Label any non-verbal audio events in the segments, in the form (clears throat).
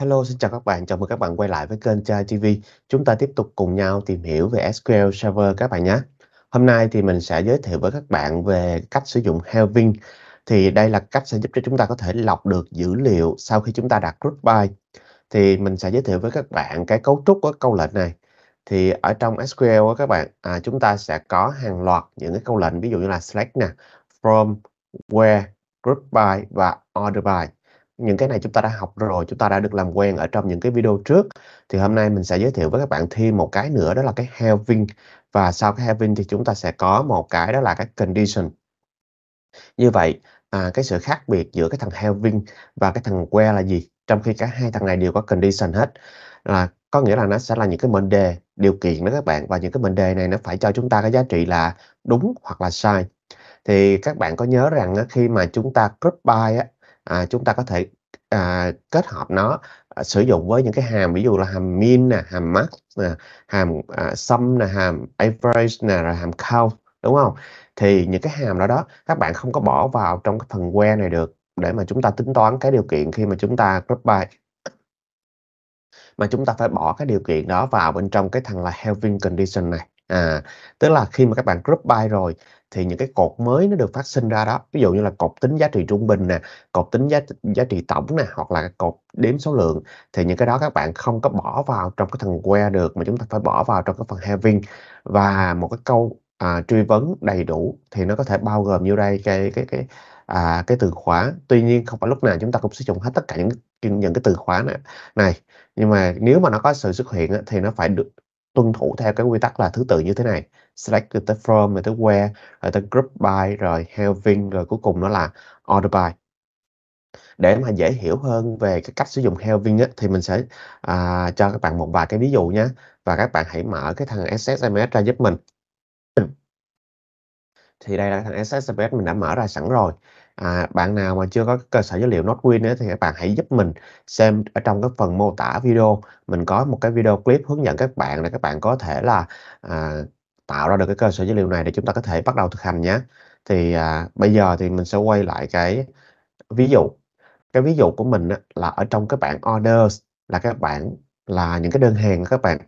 Hello, xin chào các bạn. Chào mừng các bạn quay lại với kênh Chai TV. Chúng ta tiếp tục cùng nhau tìm hiểu về SQL Server các bạn nhé. Hôm nay thì mình sẽ giới thiệu với các bạn về cách sử dụng Helvin. Thì đây là cách sẽ giúp cho chúng ta có thể lọc được dữ liệu sau khi chúng ta đặt group by. Thì mình sẽ giới thiệu với các bạn cái cấu trúc của câu lệnh này. Thì ở trong SQL các bạn, à, chúng ta sẽ có hàng loạt những cái câu lệnh ví dụ như là select nè, from, where, group by và order by những cái này chúng ta đã học rồi chúng ta đã được làm quen ở trong những cái video trước thì hôm nay mình sẽ giới thiệu với các bạn thêm một cái nữa đó là cái having và sau cái having thì chúng ta sẽ có một cái đó là cái condition như vậy à, cái sự khác biệt giữa cái thằng having và cái thằng where là gì trong khi cả hai thằng này đều có condition hết là có nghĩa là nó sẽ là những cái mệnh đề điều kiện đó các bạn và những cái mệnh đề này nó phải cho chúng ta cái giá trị là đúng hoặc là sai thì các bạn có nhớ rằng khi mà chúng ta group by à, chúng ta có thể à, kết hợp nó à, sử dụng với những cái hàm ví dụ là hàm min nè hàm max nè hàm à, sum nè hàm average nè rồi hàm count đúng không thì những cái hàm đó đó các bạn không có bỏ vào trong cái phần que này được để mà chúng ta tính toán cái điều kiện khi mà chúng ta group by mà chúng ta phải bỏ cái điều kiện đó vào bên trong cái thằng là helping condition này À, tức là khi mà các bạn group by rồi thì những cái cột mới nó được phát sinh ra đó. Ví dụ như là cột tính giá trị trung bình nè, cột tính giá giá trị tổng nè hoặc là cột đếm số lượng thì những cái đó các bạn không có bỏ vào trong cái thằng que được mà chúng ta phải bỏ vào trong cái phần having và một cái câu à, truy vấn đầy đủ thì nó có thể bao gồm như đây cái cái cái à, cái từ khóa tuy nhiên không phải lúc nào chúng ta cũng sử dụng hết tất cả những những cái từ khóa này này nhưng mà nếu mà nó có sự xuất hiện thì nó phải được tuân thủ theo cái quy tắc là thứ tự như thế này select the tới from rồi tới where rồi tới group by rồi having rồi cuối cùng nó là order by để mà dễ hiểu hơn về cái cách sử dụng helping á, thì mình sẽ à, cho các bạn một vài cái ví dụ nhé và các bạn hãy mở cái thằng SSMS ra giúp mình thì đây là thằng SSMS mình đã mở ra sẵn rồi à, bạn nào mà chưa có cơ sở dữ liệu NotWin ấy, thì các bạn hãy giúp mình xem ở trong cái phần mô tả video mình có một cái video clip hướng dẫn các bạn để các bạn có thể là à, tạo ra được cái cơ sở dữ liệu này để chúng ta có thể bắt đầu thực hành nhé thì à, bây giờ thì mình sẽ quay lại cái ví dụ cái ví dụ của mình á, là ở trong cái bảng orders là các bảng là những cái đơn hàng á các bạn.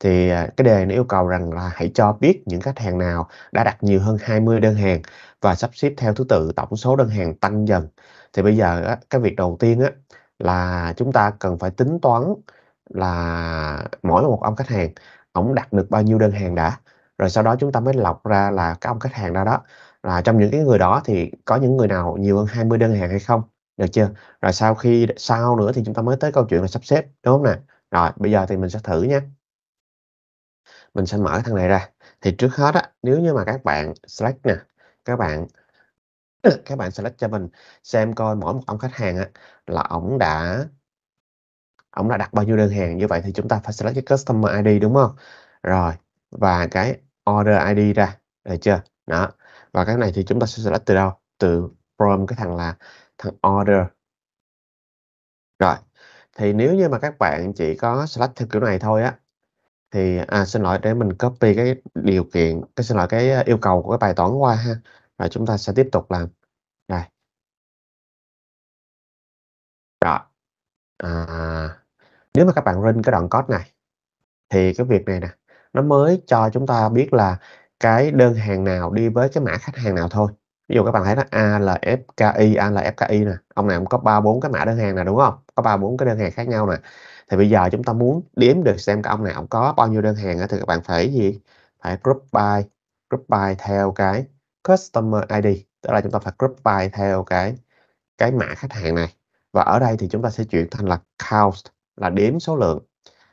Thì, à, cái đề nó yêu cầu rằng là hãy cho biết những khách hàng nào đã đặt nhiều hơn 20 đơn hàng và sắp xếp theo thứ tự tổng số đơn hàng tăng dần. Thì bây giờ cái việc đầu tiên á, là chúng ta cần phải tính toán là mỗi một ông khách hàng ổng đặt được bao nhiêu đơn hàng đã, rồi sau đó chúng ta mới lọc ra là các ông khách hàng đó đó, là trong những cái người đó thì có những người nào nhiều hơn 20 đơn hàng hay không, được chưa? Rồi sau khi sau nữa thì chúng ta mới tới câu chuyện là sắp xếp, đúng không nè? rồi bây giờ thì mình sẽ thử nhé mình sẽ mở cái thằng này ra thì trước hết á nếu như mà các bạn select nè các bạn (coughs) các bạn select cho mình xem coi mỗi một ông khách hàng á là ổng đã ổng đã đặt bao nhiêu đơn hàng như vậy thì chúng ta phải select cái customer ID đúng không rồi và cái order ID ra được chưa đó và cái này thì chúng ta sẽ select từ đâu từ from cái thằng là thằng order rồi thì nếu như mà các bạn chỉ có select theo kiểu này thôi á, thì à, xin lỗi để mình copy cái điều kiện, cái xin lỗi cái à, yêu cầu của cái bài toán qua ha. và chúng ta sẽ tiếp tục làm. Rồi. Rồi. À, nếu mà các bạn run cái đoạn code này thì cái việc này nè, nó mới cho chúng ta biết là cái đơn hàng nào đi với cái mã khách hàng nào thôi ví dụ các bạn thấy a là fki a là fki nè ông này ông có ba bốn cái mã đơn hàng nè đúng không có ba bốn cái đơn hàng khác nhau nè thì bây giờ chúng ta muốn đếm được xem cái ông nào có bao nhiêu đơn hàng thì các bạn phải gì phải group by group by theo cái customer ID tức là chúng ta phải group by theo cái cái mã khách hàng này và ở đây thì chúng ta sẽ chuyển thành là count là đếm số lượng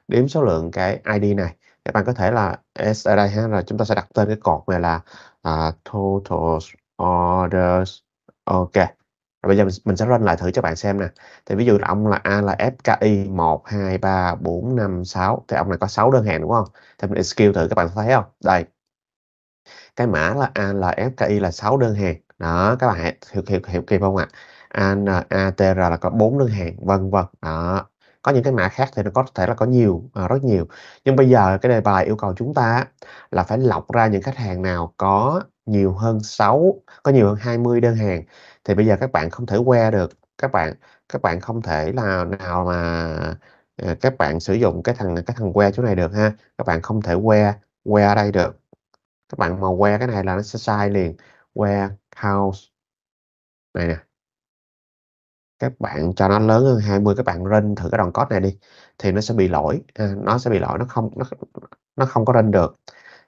đếm số lượng cái ID này các bạn có thể là S ở đây ha là chúng ta sẽ đặt tên cái cột này là uh, à, total orders ok rồi bây giờ mình, sẽ run lại thử cho bạn xem nè. Thì ví dụ là ông là A là FKI 1 2 3 4 5 6 thì ông này có 6 đơn hàng đúng không? Thì mình skill thử các bạn thấy không? Đây. Cái mã là A là FKI là 6 đơn hàng. Đó, các bạn hiểu hiểu hiểu kịp không ạ? À? ANATR là có 4 đơn hàng, vân vân. Đó có những cái mã khác thì nó có thể là có nhiều à, rất nhiều nhưng bây giờ cái đề bài yêu cầu chúng ta là phải lọc ra những khách hàng nào có nhiều hơn 6 có nhiều hơn 20 đơn hàng thì bây giờ các bạn không thể que được các bạn các bạn không thể là nào mà ờ, các bạn sử dụng cái thằng cái thằng que chỗ này được ha các bạn không thể que que ở đây được các bạn mà que cái này là nó sẽ sai liền que house này nè các bạn cho nó lớn hơn 20 các bạn run thử cái đoạn code này đi thì nó sẽ bị lỗi à, nó sẽ bị lỗi nó không nó, nó không có run được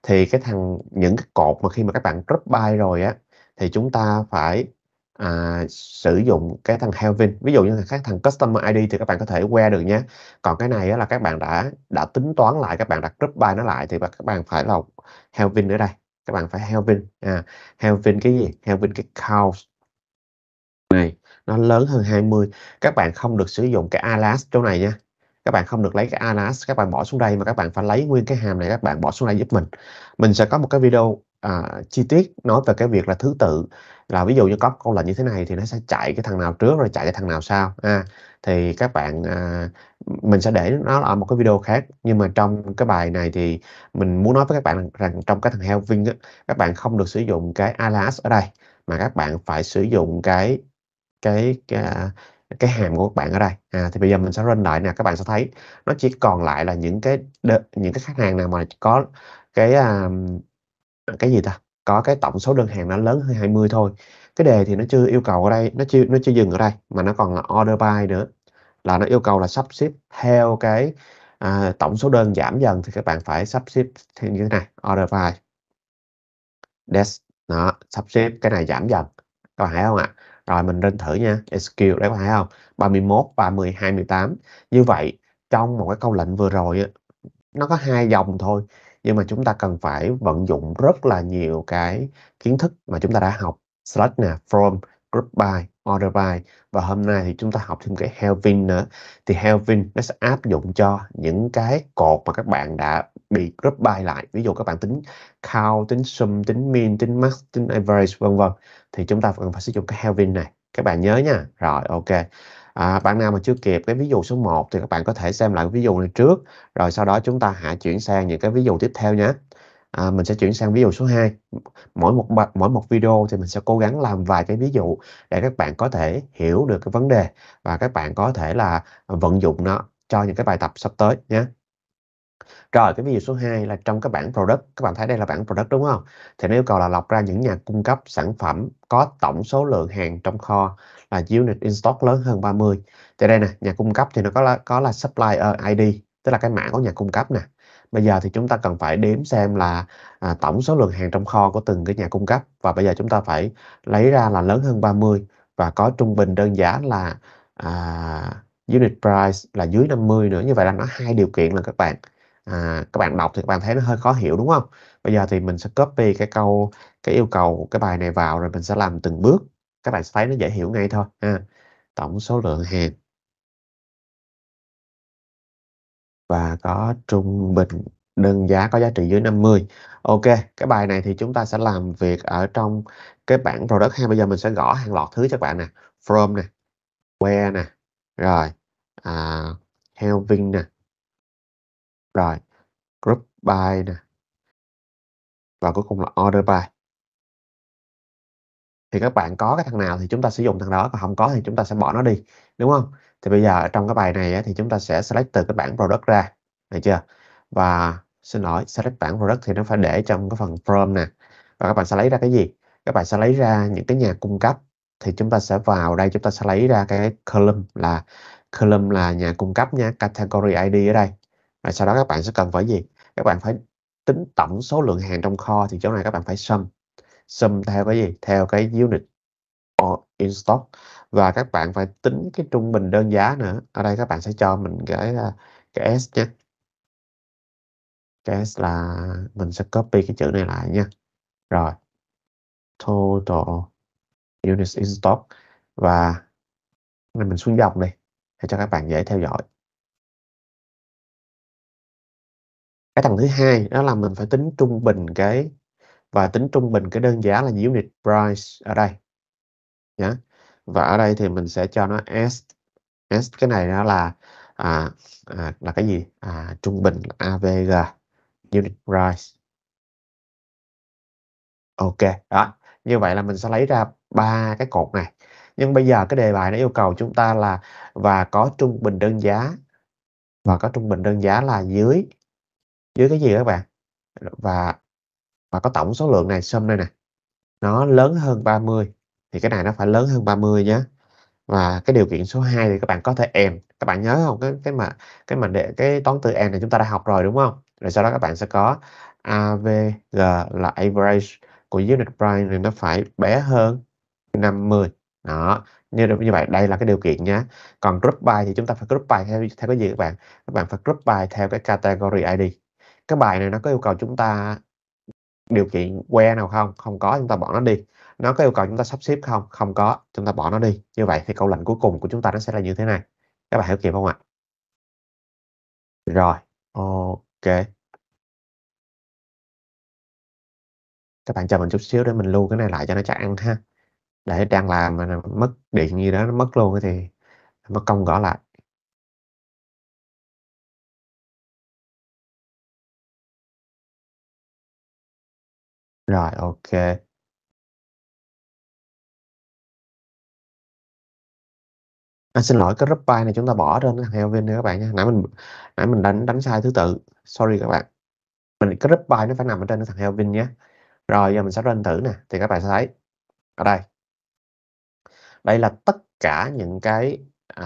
thì cái thằng những cái cột mà khi mà các bạn drop by rồi á thì chúng ta phải à, sử dụng cái thằng Helvin ví dụ như là các thằng customer ID thì các bạn có thể que được nhé còn cái này á, là các bạn đã đã tính toán lại các bạn đặt drop by nó lại thì các bạn phải lọc Helvin ở đây các bạn phải Helvin à, Helvin cái gì Helvin cái count này nó lớn hơn 20 các bạn không được sử dụng cái alas chỗ này nha các bạn không được lấy cái alas các bạn bỏ xuống đây mà các bạn phải lấy nguyên cái hàm này các bạn bỏ xuống đây giúp mình mình sẽ có một cái video à, chi tiết nói về cái việc là thứ tự là ví dụ như có câu lệnh như thế này thì nó sẽ chạy cái thằng nào trước rồi chạy cái thằng nào sau à, thì các bạn à, mình sẽ để nó ở một cái video khác nhưng mà trong cái bài này thì mình muốn nói với các bạn rằng, trong cái thằng helping á, các bạn không được sử dụng cái alas ở đây mà các bạn phải sử dụng cái cái cái, cái hàm của các bạn ở đây à, thì bây giờ mình sẽ run lại nè các bạn sẽ thấy nó chỉ còn lại là những cái những cái khách hàng nào mà có cái à, cái gì ta có cái tổng số đơn hàng nó lớn hơn 20 thôi cái đề thì nó chưa yêu cầu ở đây nó chưa nó chưa dừng ở đây mà nó còn là order by nữa là nó yêu cầu là sắp xếp theo cái à, tổng số đơn giảm dần thì các bạn phải sắp xếp theo như thế này order by desk đó sắp xếp cái này giảm dần các bạn thấy không ạ rồi mình lên thử nha. SQ đấy có thấy không? 31, 30, 28. Như vậy trong một cái câu lệnh vừa rồi nó có hai dòng thôi nhưng mà chúng ta cần phải vận dụng rất là nhiều cái kiến thức mà chúng ta đã học. Select nè, from, group by, order by và hôm nay thì chúng ta học thêm cái helping nữa thì helping nó sẽ áp dụng cho những cái cột mà các bạn đã bị group by lại ví dụ các bạn tính count tính sum tính min tính max tính average vân vân thì chúng ta cần phải sử dụng cái helping này các bạn nhớ nha rồi ok à, bạn nào mà chưa kịp cái ví dụ số 1 thì các bạn có thể xem lại cái ví dụ này trước rồi sau đó chúng ta hạ chuyển sang những cái ví dụ tiếp theo nhé à, mình sẽ chuyển sang ví dụ số 2 mỗi một mỗi một video thì mình sẽ cố gắng làm vài cái ví dụ để các bạn có thể hiểu được cái vấn đề và các bạn có thể là vận dụng nó cho những cái bài tập sắp tới nhé rồi cái ví dụ số 2 là trong cái bảng product các bạn thấy đây là bảng product đúng không thì nó yêu cầu là lọc ra những nhà cung cấp sản phẩm có tổng số lượng hàng trong kho là unit in stock lớn hơn 30 thì đây nè nhà cung cấp thì nó có là, có là supplier ID tức là cái mã của nhà cung cấp nè bây giờ thì chúng ta cần phải đếm xem là à, tổng số lượng hàng trong kho của từng cái nhà cung cấp và bây giờ chúng ta phải lấy ra là lớn hơn 30 và có trung bình đơn giá là à, unit price là dưới 50 nữa như vậy là nó hai điều kiện là các bạn à, các bạn đọc thì các bạn thấy nó hơi khó hiểu đúng không bây giờ thì mình sẽ copy cái câu cái yêu cầu cái bài này vào rồi mình sẽ làm từng bước các bạn sẽ thấy nó dễ hiểu ngay thôi ha tổng số lượng hàng và có trung bình đơn giá có giá trị dưới 50 Ok cái bài này thì chúng ta sẽ làm việc ở trong cái bảng product hay bây giờ mình sẽ gõ hàng loạt thứ cho các bạn nè from nè where nè rồi à, helping nè rồi group by nè và cuối cùng là order by thì các bạn có cái thằng nào thì chúng ta sử dụng thằng đó còn không có thì chúng ta sẽ bỏ nó đi đúng không thì bây giờ trong cái bài này thì chúng ta sẽ select từ cái bảng product ra được chưa và xin lỗi select bảng product thì nó phải để trong cái phần from nè và các bạn sẽ lấy ra cái gì các bạn sẽ lấy ra những cái nhà cung cấp thì chúng ta sẽ vào đây chúng ta sẽ lấy ra cái column là column là nhà cung cấp nha category ID ở đây và sau đó các bạn sẽ cần phải gì các bạn phải tính tổng số lượng hàng trong kho thì chỗ này các bạn phải sum sum theo cái gì theo cái unit Ồ, in stock và các bạn phải tính cái trung bình đơn giá nữa. Ở đây các bạn sẽ cho mình cái à, cái S nhé. Cái S là mình sẽ copy cái chữ này lại nha. Rồi. Total units in stock và này mình xuống dòng đi để cho các bạn dễ theo dõi. Cái tầng thứ hai đó là mình phải tính trung bình cái và tính trung bình cái đơn giá là unit price ở đây nhé dạ. và ở đây thì mình sẽ cho nó s s cái này nó là à, à, là cái gì à, trung bình avg unit price ok đó như vậy là mình sẽ lấy ra ba cái cột này nhưng bây giờ cái đề bài nó yêu cầu chúng ta là và có trung bình đơn giá và có trung bình đơn giá là dưới dưới cái gì các bạn và và có tổng số lượng này sum đây nè nó lớn hơn 30 thì cái này nó phải lớn hơn 30 nhé và cái điều kiện số 2 thì các bạn có thể em các bạn nhớ không cái cái mà cái mà để cái toán từ em này chúng ta đã học rồi đúng không rồi sau đó các bạn sẽ có AVG là average của unit price thì nó phải bé hơn 50 đó như như vậy đây là cái điều kiện nhé còn group by thì chúng ta phải group by theo theo cái gì các bạn các bạn phải group by theo cái category ID cái bài này nó có yêu cầu chúng ta điều kiện que nào không không có chúng ta bỏ nó đi nó có yêu cầu chúng ta sắp xếp không không có chúng ta bỏ nó đi như vậy thì câu lệnh cuối cùng của chúng ta nó sẽ là như thế này các bạn hiểu kịp không ạ rồi ok các bạn chờ mình chút xíu để mình lưu cái này lại cho nó chạy ăn ha để đang làm mà mất điện gì đó nó mất luôn thì mất công gõ lại rồi ok À, xin lỗi cái group by này chúng ta bỏ trên cái thằng Alvin nữa các bạn nha. Nãy mình nãy mình đánh đánh sai thứ tự. Sorry các bạn. Mình cái group by nó phải nằm ở trên cái thằng Alvin nhé. Rồi giờ mình sẽ lên thử nè thì các bạn sẽ thấy ở đây. Đây là tất cả những cái à,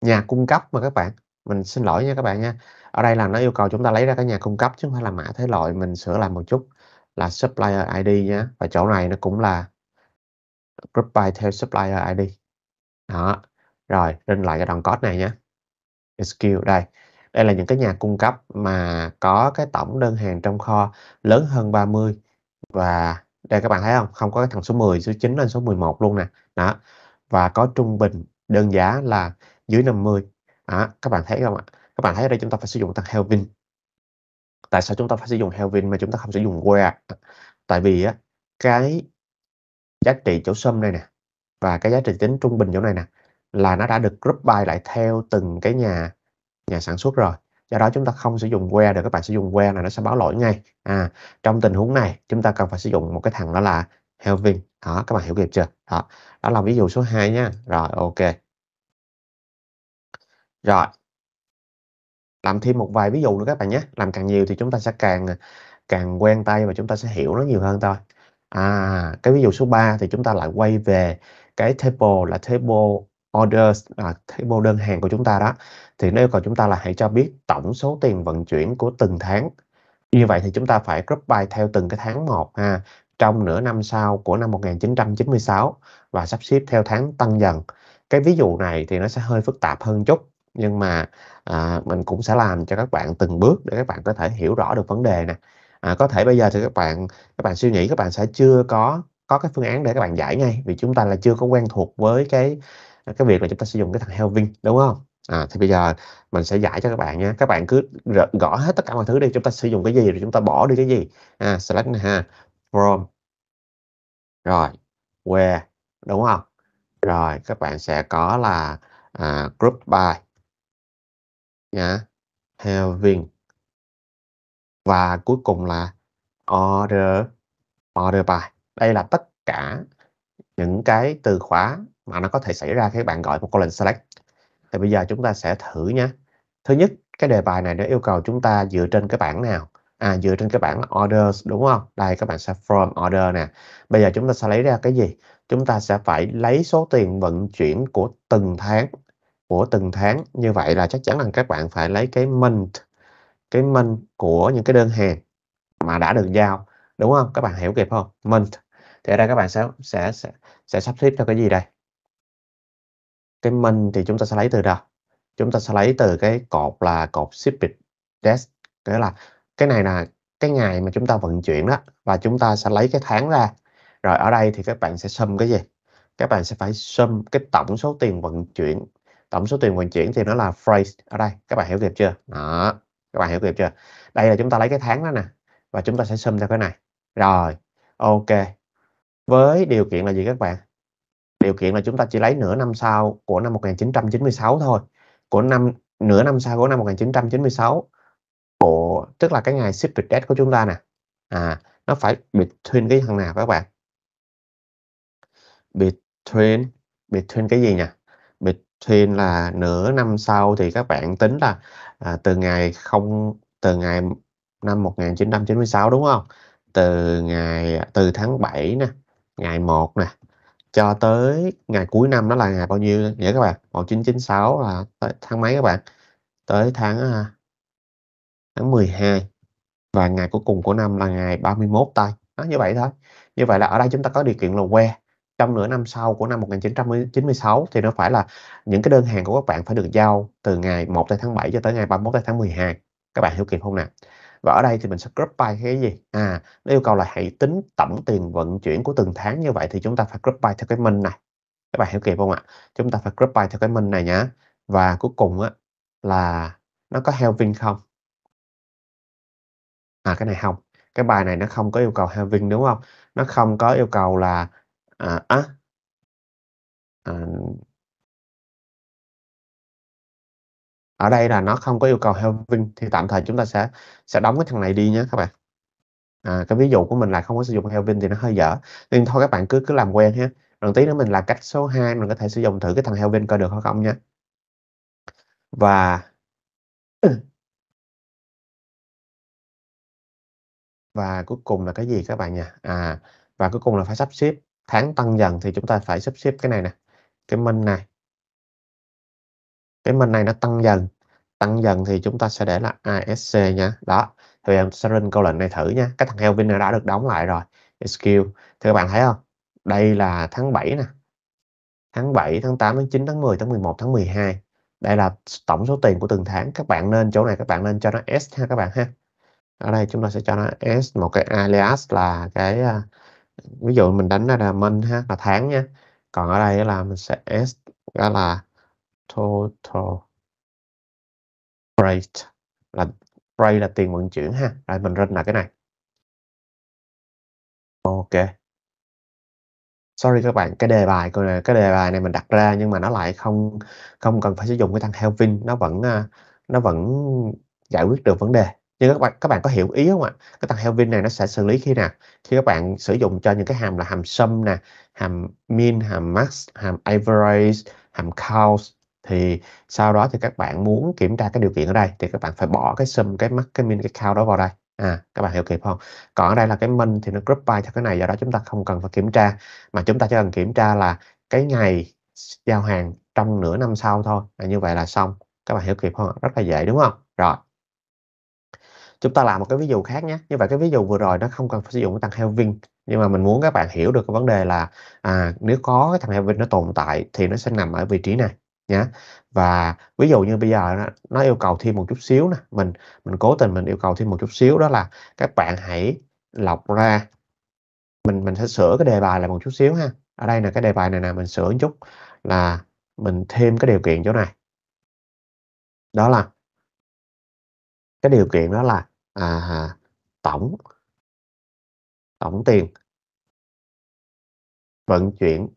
nhà cung cấp mà các bạn mình xin lỗi nha các bạn nha ở đây là nó yêu cầu chúng ta lấy ra cái nhà cung cấp chứ không phải là mã thế loại mình sửa lại một chút là supplier ID nhé và chỗ này nó cũng là group by theo supplier ID đó rồi lên lại cái đoạn code này nhé SQL đây đây là những cái nhà cung cấp mà có cái tổng đơn hàng trong kho lớn hơn 30 và đây các bạn thấy không không có cái thằng số 10 số 9 lên số 11 luôn nè đó và có trung bình đơn giá là dưới 50 đó các bạn thấy không ạ các bạn thấy ở đây chúng ta phải sử dụng thằng Kelvin tại sao chúng ta phải sử dụng Kelvin mà chúng ta không sử dụng where tại vì á cái giá trị chỗ sum này nè và cái giá trị tính trung bình chỗ này nè là nó đã được group by lại theo từng cái nhà nhà sản xuất rồi do đó chúng ta không sử dụng where được các bạn sử dụng where là nó sẽ báo lỗi ngay à trong tình huống này chúng ta cần phải sử dụng một cái thằng đó là helping đó các bạn hiểu kịp chưa đó đó là ví dụ số 2 nha rồi ok rồi làm thêm một vài ví dụ nữa các bạn nhé làm càng nhiều thì chúng ta sẽ càng càng quen tay và chúng ta sẽ hiểu nó nhiều hơn thôi à cái ví dụ số 3 thì chúng ta lại quay về cái table là table orders à, table đơn hàng của chúng ta đó thì nó yêu cầu chúng ta là hãy cho biết tổng số tiền vận chuyển của từng tháng như vậy thì chúng ta phải group by theo từng cái tháng một ha trong nửa năm sau của năm 1996 và sắp xếp theo tháng tăng dần cái ví dụ này thì nó sẽ hơi phức tạp hơn chút nhưng mà à, mình cũng sẽ làm cho các bạn từng bước để các bạn có thể hiểu rõ được vấn đề nè à, có thể bây giờ thì các bạn các bạn suy nghĩ các bạn sẽ chưa có có cái phương án để các bạn giải ngay vì chúng ta là chưa có quen thuộc với cái cái việc là chúng ta sử dụng cái thằng helping đúng không à, thì bây giờ mình sẽ giải cho các bạn nha các bạn cứ gõ hết tất cả mọi thứ đi chúng ta sử dụng cái gì rồi chúng ta bỏ đi cái gì à, select này ha from rồi where đúng không rồi các bạn sẽ có là à, group by nha having và cuối cùng là order order by đây là tất cả những cái từ khóa mà nó có thể xảy ra khi bạn gọi một colon select thì bây giờ chúng ta sẽ thử nhé thứ nhất cái đề bài này nó yêu cầu chúng ta dựa trên cái bảng nào à dựa trên cái bảng orders đúng không đây các bạn sẽ from order nè bây giờ chúng ta sẽ lấy ra cái gì chúng ta sẽ phải lấy số tiền vận chuyển của từng tháng của từng tháng như vậy là chắc chắn là các bạn phải lấy cái mint cái mint của những cái đơn hàng mà đã được giao đúng không các bạn hiểu kịp không month thì ở đây các bạn sẽ sẽ sẽ, sẽ sắp xếp cho cái gì đây cái month thì chúng ta sẽ lấy từ đâu chúng ta sẽ lấy từ cái cột là cột shipping dash nghĩa là cái này là cái ngày mà chúng ta vận chuyển đó và chúng ta sẽ lấy cái tháng ra rồi ở đây thì các bạn sẽ sum cái gì các bạn sẽ phải sum cái tổng số tiền vận chuyển tổng số tiền vận chuyển thì nó là freight ở đây các bạn hiểu kịp chưa đó các bạn hiểu kịp chưa đây là chúng ta lấy cái tháng đó nè và chúng ta sẽ sum theo cái này rồi, ok. Với điều kiện là gì các bạn? Điều kiện là chúng ta chỉ lấy nửa năm sau của năm 1996 thôi. Của năm nửa năm sau của năm 1996 của tức là cái ngày secret date của chúng ta nè. À, nó phải between cái thằng nào các bạn? Between between cái gì nhỉ? Between là nửa năm sau thì các bạn tính là à, từ ngày không từ ngày năm 1996 đúng không? từ ngày từ tháng 7 nè ngày 1 nè cho tới ngày cuối năm đó là ngày bao nhiêu nhớ các bạn 1996 là tháng mấy các bạn tới tháng à, tháng 12 và ngày cuối cùng của năm là ngày 31 tây đó, như vậy thôi như vậy là ở đây chúng ta có điều kiện là que trong nửa năm sau của năm 1996 thì nó phải là những cái đơn hàng của các bạn phải được giao từ ngày 1 tây tháng 7 cho tới ngày 31 tây tháng 12 các bạn hiểu kịp không nào và ở đây thì mình sẽ group by cái gì à nó yêu cầu là hãy tính tổng tiền vận chuyển của từng tháng như vậy thì chúng ta phải group by theo cái min này các bạn hiểu kịp không ạ chúng ta phải group by theo cái min này nhá và cuối cùng á là nó có helping không à cái này không cái bài này nó không có yêu cầu helping đúng không nó không có yêu cầu là à, à, à ở đây là nó không có yêu cầu helping thì tạm thời chúng ta sẽ sẽ đóng cái thằng này đi nhé các bạn à, cái ví dụ của mình là không có sử dụng helping thì nó hơi dở nên thôi các bạn cứ cứ làm quen ha rồi tí nữa mình là cách số 2 mình có thể sử dụng thử cái thằng helping coi được hay không nhé và (clears throat) và cuối cùng là cái gì các bạn nhỉ à và cuối cùng là phải sắp xếp tháng tăng dần thì chúng ta phải sắp xếp cái này nè cái minh này cái mệnh này nó tăng dần tăng dần thì chúng ta sẽ để là ASC nha đó thì em sẽ run câu lệnh này thử nha cái thằng Helvin này đã được đóng lại rồi skill thì các bạn thấy không đây là tháng 7 nè tháng 7 tháng 8 tháng 9 tháng 10 tháng 11 tháng 12 đây là tổng số tiền của từng tháng các bạn nên chỗ này các bạn nên cho nó S ha các bạn ha ở đây chúng ta sẽ cho nó S một cái alias là cái à, ví dụ mình đánh ra là minh ha là tháng nha còn ở đây là mình sẽ S đó là total freight là freight là tiền vận chuyển ha rồi mình run là cái này ok sorry các bạn cái đề bài cái đề bài này mình đặt ra nhưng mà nó lại không không cần phải sử dụng cái thằng Kelvin nó vẫn à, nó vẫn giải quyết được vấn đề nhưng các bạn các bạn có hiểu ý không ạ cái thằng Kelvin này nó sẽ xử lý khi nào khi các bạn sử dụng cho những cái hàm là hàm sum nè hàm min hàm max hàm average hàm count thì sau đó thì các bạn muốn kiểm tra cái điều kiện ở đây thì các bạn phải bỏ cái sum cái max cái min cái count đó vào đây à các bạn hiểu kịp không còn ở đây là cái min thì nó group by theo cái này do đó chúng ta không cần phải kiểm tra mà chúng ta chỉ cần kiểm tra là cái ngày giao hàng trong nửa năm sau thôi à, như vậy là xong các bạn hiểu kịp không rất là dễ đúng không rồi chúng ta làm một cái ví dụ khác nhé như vậy cái ví dụ vừa rồi nó không cần phải sử dụng cái thằng Helvin nhưng mà mình muốn các bạn hiểu được cái vấn đề là à, nếu có cái thằng Helvin nó tồn tại thì nó sẽ nằm ở vị trí này nhá và ví dụ như bây giờ nó, yêu cầu thêm một chút xíu nè mình mình cố tình mình yêu cầu thêm một chút xíu đó là các bạn hãy lọc ra mình mình sẽ sửa cái đề bài lại một chút xíu ha ở đây là cái đề bài này nè mình sửa một chút là mình thêm cái điều kiện chỗ này đó là cái điều kiện đó là à, tổng tổng tiền vận chuyển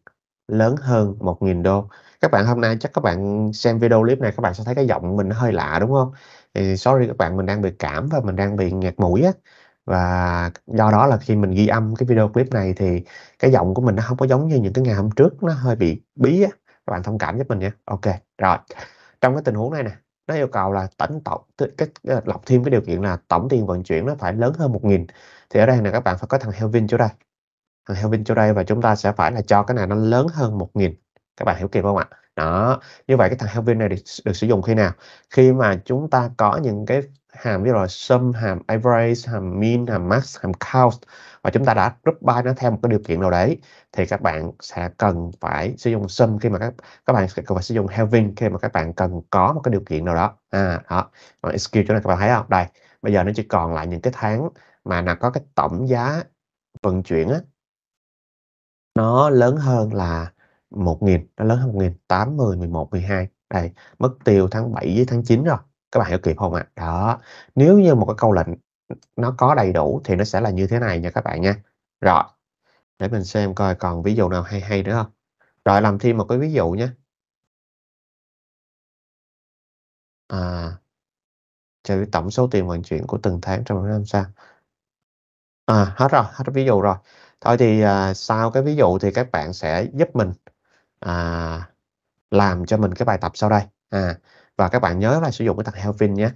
lớn hơn 1.000 đô các bạn hôm nay chắc các bạn xem video clip này các bạn sẽ thấy cái giọng mình nó hơi lạ đúng không thì sorry các bạn mình đang bị cảm và mình đang bị nghẹt mũi á và do đó là khi mình ghi âm cái video clip này thì cái giọng của mình nó không có giống như những cái ngày hôm trước nó hơi bị bí á các bạn thông cảm giúp mình nha ok rồi trong cái tình huống này nè nó yêu cầu là tổng tổng cái ờ, lọc thêm cái điều kiện là tổng tiền vận chuyển nó phải lớn hơn 1.000 thì ở đây là các bạn phải có thằng Helvin chỗ đây thằng Kelvin cho đây và chúng ta sẽ phải là cho cái này nó lớn hơn 1000 các bạn hiểu kịp không ạ đó như vậy cái thằng Kelvin này được, được sử dụng khi nào khi mà chúng ta có những cái hàm ví dụ là sum hàm average hàm min hàm max hàm count và chúng ta đã group by nó theo một cái điều kiện nào đấy thì các bạn sẽ cần phải sử dụng sum khi mà các các bạn sẽ cần phải sử dụng having khi mà các bạn cần có một cái điều kiện nào đó à đó và skill chỗ này các bạn thấy không đây bây giờ nó chỉ còn lại những cái tháng mà là có cái tổng giá vận chuyển á, nó lớn hơn là 1.000, nó lớn hơn 1.000, 80, 11, 12. Đây, mất tiêu tháng 7 với tháng 9 rồi. Các bạn có kịp không ạ? À? Đó. Nếu như một cái câu lệnh nó có đầy đủ thì nó sẽ là như thế này nha các bạn nha. Rồi. Để mình xem coi còn ví dụ nào hay hay nữa không. Rồi làm thêm một cái ví dụ nhé. À, trừ tổng số tiền vận chuyển của từng tháng trong năm sao. À, hết rồi, hết ví dụ rồi thôi thì à, sau cái ví dụ thì các bạn sẽ giúp mình à, làm cho mình cái bài tập sau đây à, và các bạn nhớ là sử dụng cái thằng Helvin nhé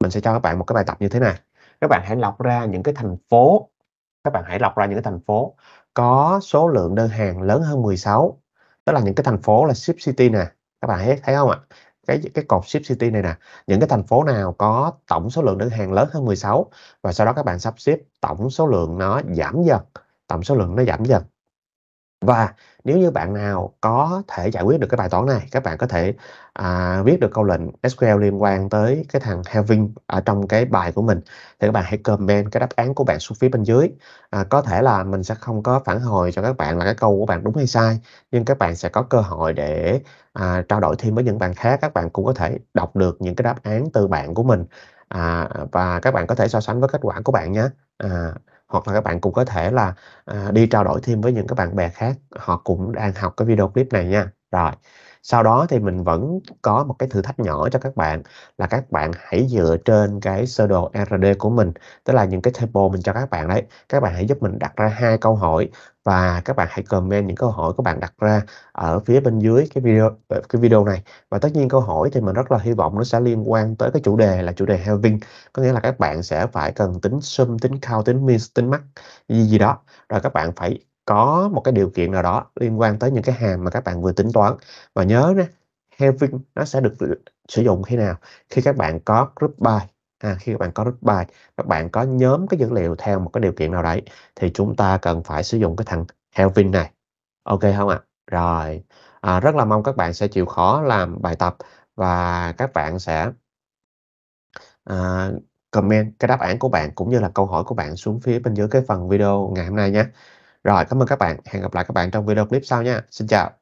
mình sẽ cho các bạn một cái bài tập như thế này các bạn hãy lọc ra những cái thành phố các bạn hãy lọc ra những cái thành phố có số lượng đơn hàng lớn hơn 16 tức là những cái thành phố là ship city nè các bạn thấy thấy không ạ cái cái cột ship city này nè những cái thành phố nào có tổng số lượng đơn hàng lớn hơn 16 và sau đó các bạn sắp xếp tổng số lượng nó giảm dần tổng số lượng nó giảm dần và nếu như bạn nào có thể giải quyết được cái bài toán này các bạn có thể à, viết được câu lệnh SQL liên quan tới cái thằng having ở trong cái bài của mình thì các bạn hãy comment cái đáp án của bạn xuống phía bên dưới à, có thể là mình sẽ không có phản hồi cho các bạn là cái câu của bạn đúng hay sai nhưng các bạn sẽ có cơ hội để à, trao đổi thêm với những bạn khác các bạn cũng có thể đọc được những cái đáp án từ bạn của mình à, và các bạn có thể so sánh với kết quả của bạn nhé à, hoặc là các bạn cũng có thể là à, đi trao đổi thêm với những các bạn bè khác họ cũng đang học cái video clip này nha rồi sau đó thì mình vẫn có một cái thử thách nhỏ cho các bạn là các bạn hãy dựa trên cái sơ đồ RD của mình tức là những cái table mình cho các bạn đấy các bạn hãy giúp mình đặt ra hai câu hỏi và các bạn hãy comment những câu hỏi các bạn đặt ra ở phía bên dưới cái video ờ, cái video này và tất nhiên câu hỏi thì mình rất là hy vọng nó sẽ liên quan tới cái chủ đề là chủ đề having có nghĩa là các bạn sẽ phải cần tính sum tính cao tính min tính max gì gì đó rồi các bạn phải có một cái điều kiện nào đó liên quan tới những cái hàm mà các bạn vừa tính toán và nhớ nè having nó sẽ được sử dụng khi nào khi các bạn có group by à, khi các bạn có rút bài, các bạn có nhóm cái dữ liệu theo một cái điều kiện nào đấy thì chúng ta cần phải sử dụng cái thằng Helvin này ok không ạ à? rồi à, rất là mong các bạn sẽ chịu khó làm bài tập và các bạn sẽ à, comment cái đáp án của bạn cũng như là câu hỏi của bạn xuống phía bên dưới cái phần video ngày hôm nay nhé rồi cảm ơn các bạn hẹn gặp lại các bạn trong video clip sau nha xin chào